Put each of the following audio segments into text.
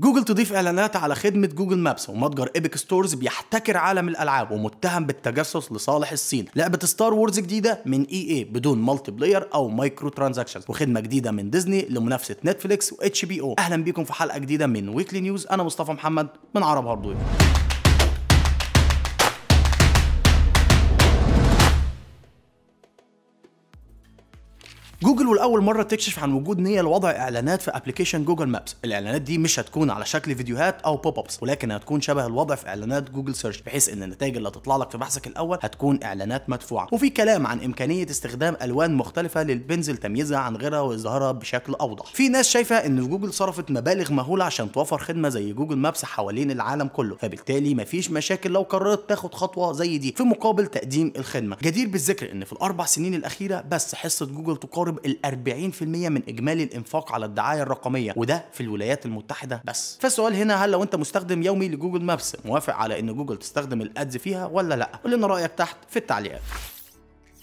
جوجل تضيف اعلانات على خدمه جوجل مابس ومتجر ايبك ستورز بيحتكر عالم الالعاب ومتهم بالتجسس لصالح الصين لعبه ستار وورز جديده من اي اي بدون مالتي بلاير او مايكرو ترانزاكشنز وخدمه جديده من ديزني لمنافسه نتفليكس واتش بي او اهلا بيكم في حلقه جديده من ويكلي نيوز انا مصطفى محمد من عرب هاردوير جوجل ولاول مره تكشف عن وجود نيه لوضع اعلانات في ابلكيشن جوجل مابس الاعلانات دي مش هتكون على شكل فيديوهات او بوب ابس ولكن هتكون شبه الوضع في اعلانات جوجل سيرش بحيث ان النتائج اللي هتطلع لك في بحثك الاول هتكون اعلانات مدفوعه وفي كلام عن امكانيه استخدام الوان مختلفه للبنز لتمييزها عن غيرها واظهارها بشكل اوضح في ناس شايفه ان جوجل صرفت مبالغ مهوله عشان توفر خدمه زي جوجل مابس حوالين العالم كله فبالتالي مفيش مشاكل لو قررت تاخد خطوه زي دي في مقابل تقديم الخدمه جدير بالذكر ان في الاربع سنين الاخيره بس حصه جوجل تقارب يقارب ال 40% من اجمالي الانفاق على الدعايه الرقميه وده في الولايات المتحده بس فالسؤال هنا هل لو انت مستخدم يومي لجوجل مابس موافق على ان جوجل تستخدم الادز فيها ولا لا قول لنا رايك تحت في التعليقات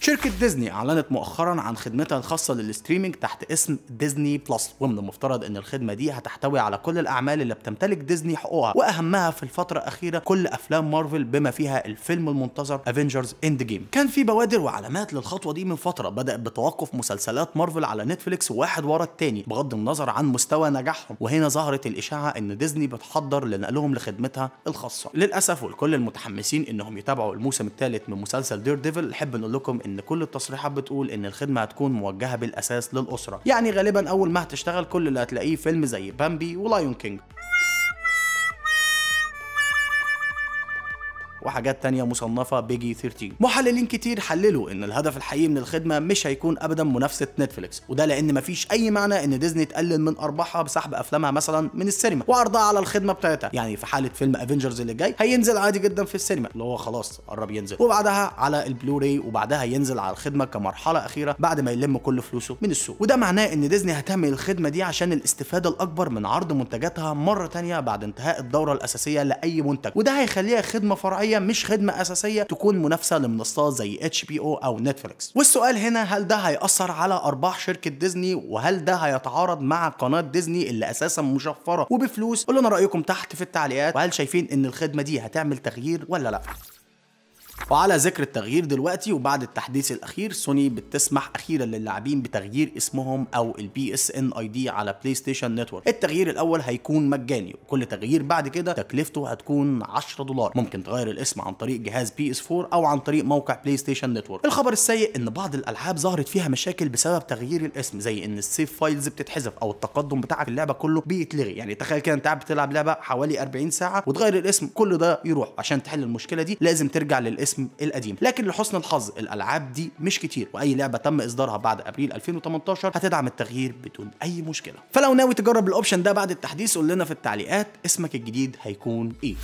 شركة ديزني أعلنت مؤخرا عن خدمتها الخاصة للستريمينج تحت اسم ديزني بلس ومن المفترض أن الخدمة دي هتحتوي على كل الأعمال اللي بتمتلك ديزني حقوقها وأهمها في الفترة الأخيرة كل أفلام مارفل بما فيها الفيلم المنتظر افنجرز اند جيم كان في بوادر وعلامات للخطوة دي من فترة بدأت بتوقف مسلسلات مارفل على نتفليكس واحد ورا التاني بغض النظر عن مستوى نجاحهم وهنا ظهرت الإشاعة أن ديزني بتحضر لنقلهم لخدمتها الخاصة للأسف ولكل المتحمسين أنهم يتابعوا الموسم الثالث من مسلسل دير ديفل نحب نقول لكم أن ان كل التصريحات بتقول ان الخدمه هتكون موجهه بالاساس للاسره يعني غالبا اول ما هتشتغل كل اللي هتلاقيه فيلم زي بامبي ولايون كينج وحاجات تانية مصنفة بيجي 13 محللين كتير حللوا ان الهدف الحقيقي من الخدمة مش هيكون ابدا منافسة نتفليكس وده لان مفيش اي معنى ان ديزني تقلل من ارباحها بسحب افلامها مثلا من السينما وعرضها على الخدمة بتاعتها يعني في حالة فيلم افنجرز اللي جاي هينزل عادي جدا في السينما اللي هو خلاص قرب ينزل وبعدها على البلوراي وبعدها ينزل على الخدمة كمرحلة اخيرة بعد ما يلم كل فلوسه من السوق وده معناه ان ديزني هتعمل الخدمة دي عشان الاستفادة الاكبر من عرض منتجاتها مرة تانية بعد انتهاء الدورة الاساسية لاي منتج وده هيخليها خدمة فرعية مش خدمه اساسيه تكون منافسه لمنصات زي اتش بي او او نتفليكس والسؤال هنا هل ده هياثر على ارباح شركه ديزني وهل ده هيتعارض مع قناه ديزني اللي اساسا مشفره وبفلوس قولوا لنا رايكم تحت في التعليقات وهل شايفين ان الخدمه دي هتعمل تغيير ولا لا وعلى ذكر التغيير دلوقتي وبعد التحديث الاخير سوني بتسمح اخيرا للاعبين بتغيير اسمهم او البي اس ان اي دي على بلاي ستيشن نتورك التغيير الاول هيكون مجاني وكل تغيير بعد كده تكلفته هتكون 10 دولار ممكن تغير الاسم عن طريق جهاز بي اس 4 او عن طريق موقع بلاي ستيشن نتورك الخبر السيء ان بعض الالعاب ظهرت فيها مشاكل بسبب تغيير الاسم زي ان السيف فايلز بتتحذف او التقدم بتاعك في اللعبه كله بيتلغي يعني تخيل كده انت قاعد بتلعب لعبه حوالي 40 ساعه وتغير الاسم كل ده يروح عشان تحل المشكله دي لازم ترجع للاسم الاسم القديم لكن لحسن الحظ الالعاب دي مش كتير واي لعبه تم اصدارها بعد ابريل 2018 هتدعم التغيير بدون اي مشكله فلو ناوي تجرب الاوبشن ده بعد التحديث قول لنا في التعليقات اسمك الجديد هيكون ايه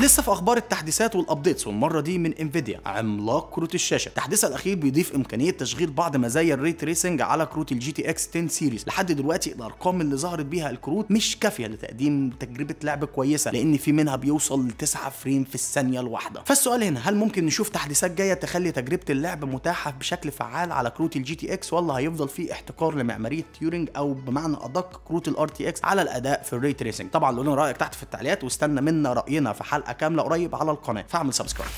لسه في اخبار التحديثات والابديتس والمره دي من انفيديا عملاق كروت الشاشه التحديث الاخير بيضيف امكانيه تشغيل بعض مزايا الري تريسنج على كروت الجي تي اكس 10 سيريز لحد دلوقتي الارقام اللي ظهرت بيها الكروت مش كافيه لتقديم تجربه لعب كويسه لان في منها بيوصل ل 9 فريم في الثانيه الواحده فالسؤال هنا هل ممكن نشوف تحديثات جايه تخلي تجربه اللعب متاحه بشكل فعال على كروت الجي تي اكس ولا هيفضل في احتكار لمعماريه تيورنج او بمعنى ادق كروت الار تي اكس على الاداء في الري تريسنج طبعا قولوا رايك تحت في التعليقات واستنى منا راينا في حلقه حلقه كامله قريب على القناه فاعمل سبسكرايب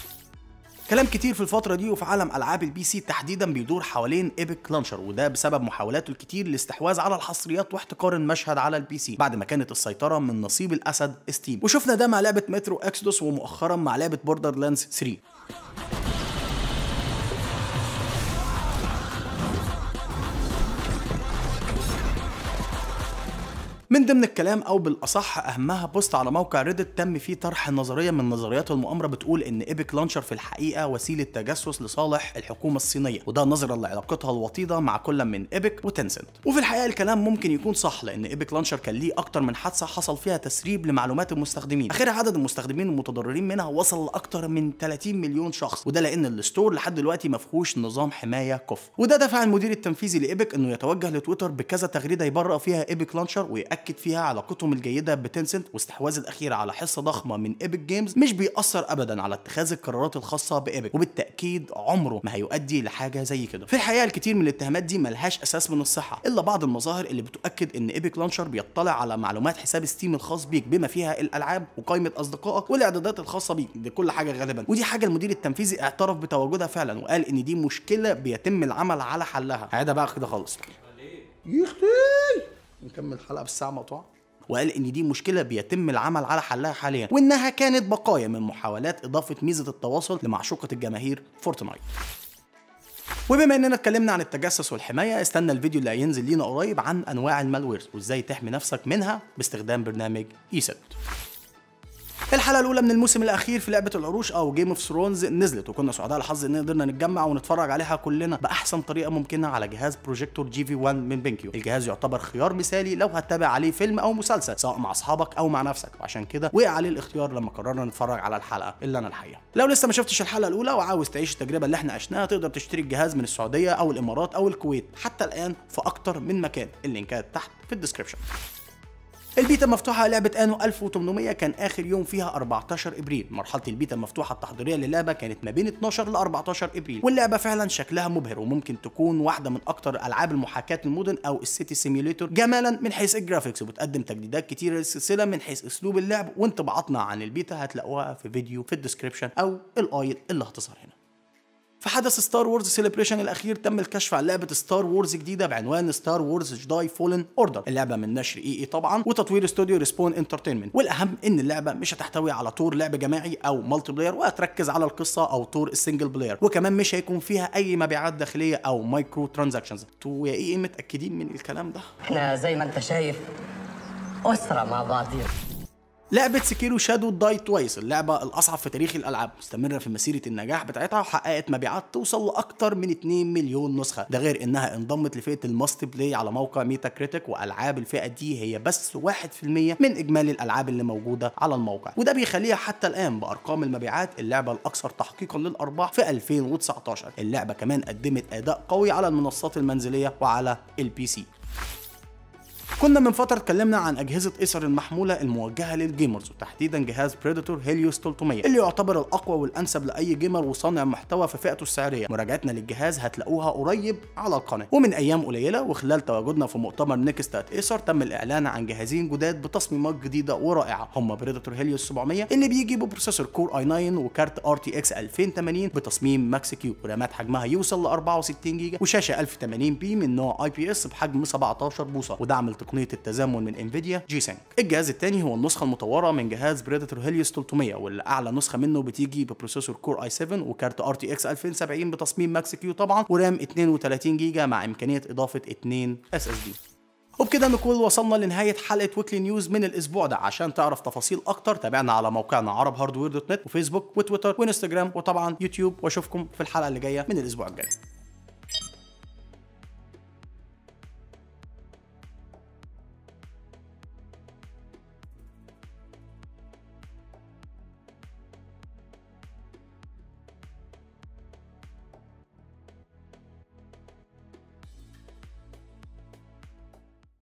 كلام كتير في الفترة دي وفي عالم ألعاب البي سي تحديدا بيدور حوالين ايبك لانشر وده بسبب محاولاته الكتير للاستحواذ على الحصريات واحتكار المشهد على البي سي بعد ما كانت السيطرة من نصيب الأسد ستيم وشفنا ده مع لعبة مترو اكسدوس ومؤخرا مع لعبة بوردر لاندز 3 من ضمن الكلام او بالاصح اهمها بوست على موقع ريدت تم فيه طرح نظريه من نظريات المؤامره بتقول ان ايبك لانشر في الحقيقه وسيله تجسس لصالح الحكومه الصينيه وده نظرا لعلاقتها الوطيده مع كل من ايبك وتنسنت وفي الحقيقه الكلام ممكن يكون صح لان ايبك لانشر كان ليه اكتر من حادثه حصل فيها تسريب لمعلومات المستخدمين اخر عدد المستخدمين المتضررين منها وصل لاكتر من 30 مليون شخص وده لان الستور لحد دلوقتي ما فيهوش نظام حمايه كفء وده دفع المدير التنفيذي لايبك انه يتوجه لتويتر بكذا تغريده يبرأ فيها ايبك لانشر ويأكد أكد فيها علاقتهم الجيدة بتنسنت واستحواذ الأخير على حصة ضخمة من إيبك جيمز مش بيأثر أبدا على اتخاذ القرارات الخاصة بإيبك وبالتأكيد عمره ما هيؤدي لحاجة زي كده في الحقيقة الكثير من الاتهامات دي ملهاش أساس من الصحة إلا بعض المظاهر اللي بتؤكد إن إيبك لانشر بيطلع على معلومات حساب ستيم الخاص بيك بما فيها الألعاب وقائمة أصدقائك والإعدادات الخاصة بيك دي كل حاجة غالبا ودي حاجة المدير التنفيذي اعترف بتواجدها فعلا وقال إن دي مشكلة بيتم العمل على حلها عادة بقى كده خالص نكمل الحلقه بالساعه مقطوع وقال ان دي مشكله بيتم العمل على حلها حاليا وانها كانت بقايا من محاولات اضافه ميزه التواصل لمعشوقه الجماهير فورتنايت وبما اننا اتكلمنا عن التجسس والحمايه استنى الفيديو اللي هينزل لينا قريب عن انواع المالويرز وازاي تحمي نفسك منها باستخدام برنامج ايسبت الحلقه الاولى من الموسم الاخير في لعبه العروش او جيم اوف ثرونز نزلت وكنا سعداء الحظ ان قدرنا نتجمع ونتفرج عليها كلنا باحسن طريقه ممكنه على جهاز بروجيكتور جي في 1 من بنكيو الجهاز يعتبر خيار مثالي لو هتتابع عليه فيلم او مسلسل سواء مع اصحابك او مع نفسك وعشان كده وقع عليه الاختيار لما قررنا نتفرج على الحلقه اللي انا الحقيقه لو لسه ما شفتش الحلقه الاولى وعاوز تعيش التجربه اللي احنا عشناها تقدر تشتري الجهاز من السعوديه او الامارات او الكويت حتى الان في اكتر من مكان اللينكات تحت في الديسكربشن البيتا مفتوحة لعبة انو 1800 كان اخر يوم فيها 14 ابريل مرحلة البيتا المفتوحة التحضيرية للعبة كانت ما بين 12 ل 14 ابريل واللعبة فعلا شكلها مبهر وممكن تكون واحدة من اكتر العاب المحاكاة المدن او السيتي سيميوليتور جمالا من حيث الجرافيكس وبتقدم تجديدات كتيرة للسلسلة من حيث اسلوب اللعب وانطباعاتنا عن البيتا هتلاقوها في فيديو في الديسكريبشن او الايل اللي هتظهر هنا في حدث ستار وورز سيلبريشن الاخير تم الكشف عن لعبه ستار وورز جديده بعنوان ستار وورز جداي فولن اوردر اللعبه من نشر اي e اي e طبعا وتطوير استوديو ريسبون انترتينمنت والاهم ان اللعبه مش هتحتوي على طور لعب جماعي او مالتي بلاير وهتركز على القصه او طور السنجل بلاير وكمان مش هيكون فيها اي مبيعات داخليه او مايكرو ترانزاكشنز تو يا اي e اي متاكدين من الكلام ده احنا زي ما انت شايف اسره مع بعضينا لعبة سكيرو شادو داي توايس اللعبة الأصعب في تاريخ الألعاب مستمرة في مسيرة النجاح بتاعتها وحققت مبيعات توصل لأكثر من 2 مليون نسخة ده غير إنها انضمت لفئة الماست بلاي على موقع ميتا كريتيك وألعاب الفئة دي هي بس 1% من إجمالي الألعاب اللي موجودة على الموقع وده بيخليها حتى الآن بأرقام المبيعات اللعبة الأكثر تحقيقا للأرباح في 2019 اللعبة كمان قدمت أداء قوي على المنصات المنزلية وعلى البي سي كنا من فتره اتكلمنا عن اجهزه ايسر المحموله الموجهه للجيمرز وتحديدا جهاز بريدتور هيليوس 300 اللي يعتبر الاقوى والانسب لاي جيمر وصانع محتوى في فئته السعريه مراجعتنا للجهاز هتلاقوها قريب على القناه ومن ايام قليله وخلال تواجدنا في مؤتمر نيكست ات ايسر تم الاعلان عن جهازين جداد بتصميمات جديده ورائعه هما بريدتور هيليوس 700 اللي بيجي ببروسيسور كور اي 9 وكارت ار تي اكس 2080 بتصميم ماكس كيو ورامات حجمها يوصل ل 64 جيجا وشاشه 1080 بي من نوع اي بي اس بحجم 17 بوصه ودعم تقنية التزامن من انفيديا جي سينك الجهاز الثاني هو النسخة المطورة من جهاز بريدتر هيليوس 300 واللي اعلى نسخة منه بتيجي ببروسيسور كور اي 7 وكارت ار تي اكس 2070 بتصميم ماكس كيو طبعا ورام 32 جيجا مع امكانية اضافة 2 اس اس دي وبكده نكون وصلنا لنهايه حلقه ويكلي نيوز من الاسبوع ده عشان تعرف تفاصيل اكتر تابعنا على موقعنا عرب هاردوير دوت نت وفيسبوك وتويتر وانستجرام وطبعا يوتيوب واشوفكم في الحلقه اللي جايه من الاسبوع الجاي